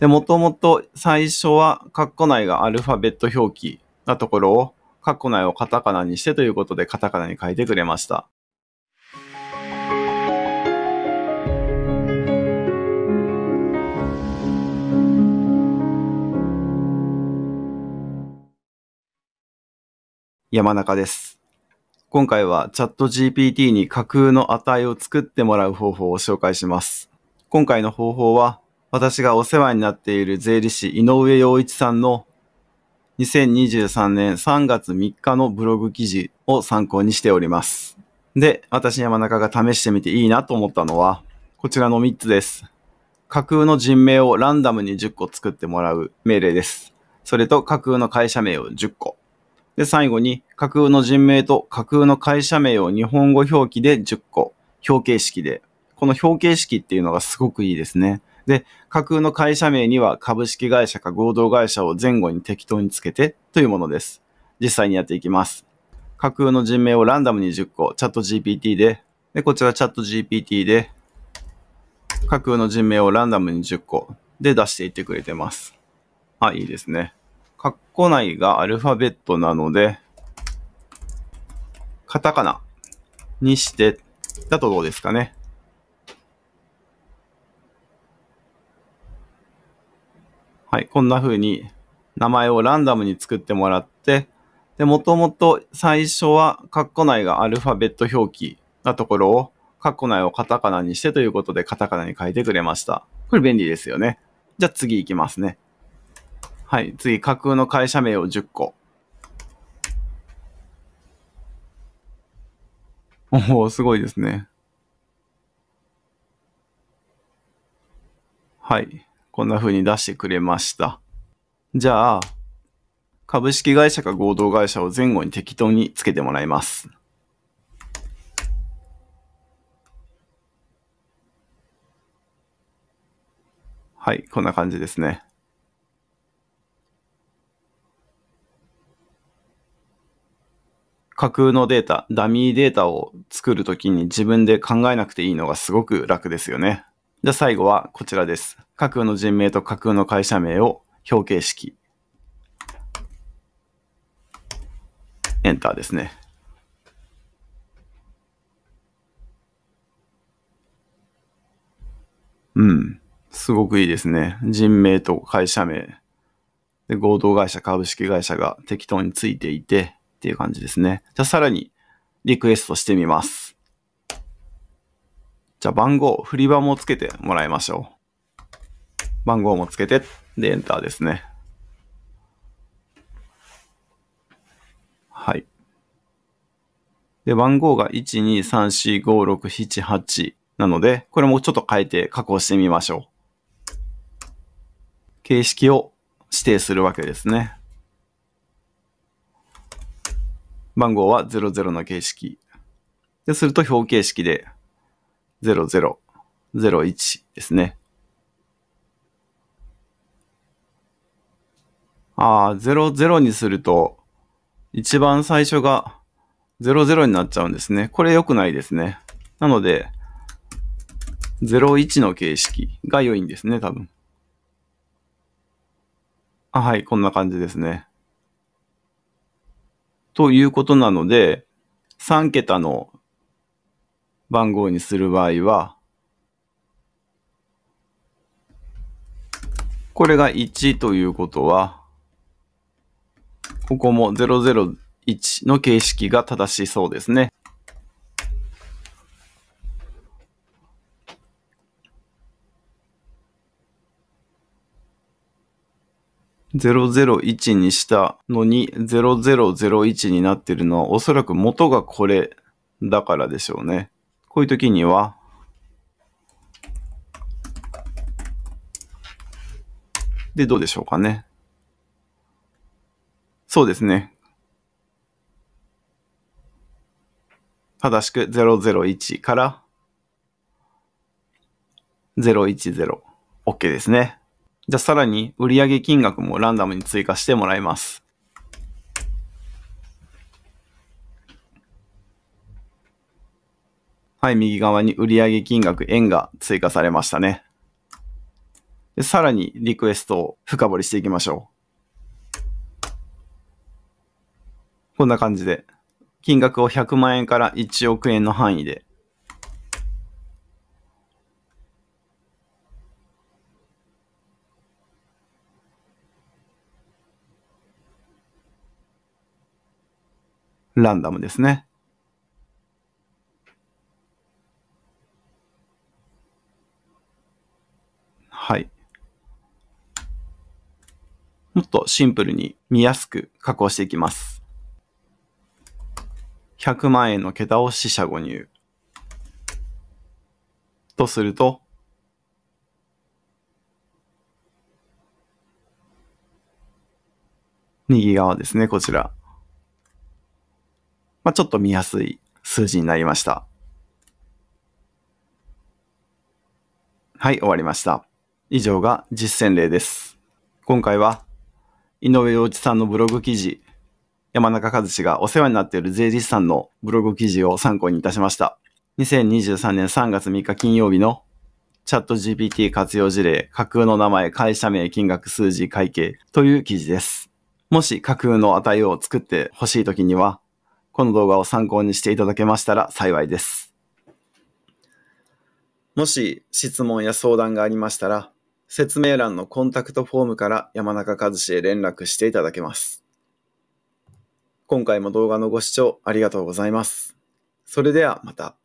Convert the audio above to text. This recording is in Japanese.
で、もともと最初は、カッコ内がアルファベット表記なところを、カッコ内をカタカナにしてということで、カタカナに書いてくれました。山中です。今回はチャット GPT に架空の値を作ってもらう方法を紹介します。今回の方法は私がお世話になっている税理士井上陽一さんの2023年3月3日のブログ記事を参考にしております。で、私山中が試してみていいなと思ったのは、こちらの3つです。架空の人名をランダムに10個作ってもらう命令です。それと架空の会社名を10個。で、最後に架空の人名と架空の会社名を日本語表記で10個。表形式で。この表形式っていうのがすごくいいですね。で、架空の会社名には株式会社か合同会社を前後に適当につけてというものです。実際にやっていきます。架空の人名をランダムに10個、チャット GPT で、で、こちらチャット GPT で、架空の人名をランダムに10個で出していってくれてます。あ、いいですね。括弧内がアルファベットなので、カタカナにして、だとどうですかね。はい、こんな風に名前をランダムに作ってもらって、で、もともと最初は括弧内がアルファベット表記なところを、括弧内をカタカナにしてということでカタカナに書いてくれました。これ便利ですよね。じゃあ次行きますね。はい、次、架空の会社名を10個。おお、すごいですね。はい。こんな風に出してくれました。じゃあ、株式会社か合同会社を前後に適当につけてもらいます。はい、こんな感じですね。架空のデータ、ダミーデータを作るときに自分で考えなくていいのがすごく楽ですよね。じゃあ最後はこちらです。架空の人名と架空の会社名を表形式。エンターですね。うん。すごくいいですね。人名と会社名。で、合同会社、株式会社が適当についていてっていう感じですね。じゃあさらにリクエストしてみます。じゃあ番号、振り番もつけてもらいましょう。番号もつけて、で、エンターですね。はい。で、番号が1234567なので、これもちょっと変えて加工してみましょう。形式を指定するわけですね。番号は00の形式。ですると表形式で00、01ですね。ああ、00にすると、一番最初が00になっちゃうんですね。これ良くないですね。なので、01の形式が良いんですね、多分。あ、はい、こんな感じですね。ということなので、3桁の番号にする場合は、これが1ということは、ここも001の形式が正しそうですね。001にしたのに0001になってるのはおそらく元がこれだからでしょうね。こういう時にはで、どうでしょうかね。そうですね。正しく001から010。OK ですね。じゃあさらに売上金額もランダムに追加してもらいます。はい、右側に売上金額円が追加されましたね。でさらにリクエストを深掘りしていきましょう。こんな感じで、金額を100万円から1億円の範囲で、ランダムですね。はい。もっとシンプルに見やすく加工していきます。100万円の桁を四捨五入。とすると、右側ですね、こちら。まあ、ちょっと見やすい数字になりました。はい、終わりました。以上が実践例です。今回は、井上陽一さんのブログ記事、山中和志がお世話になっている税理士さんのブログ記事を参考にいたしました。2023年3月3日金曜日のチャット GPT 活用事例、架空の名前、会社名、金額、数字、会計という記事です。もし架空の値を作ってほしいときには、この動画を参考にしていただけましたら幸いです。もし質問や相談がありましたら、説明欄のコンタクトフォームから山中和志へ連絡していただけます。今回も動画のご視聴ありがとうございます。それではまた。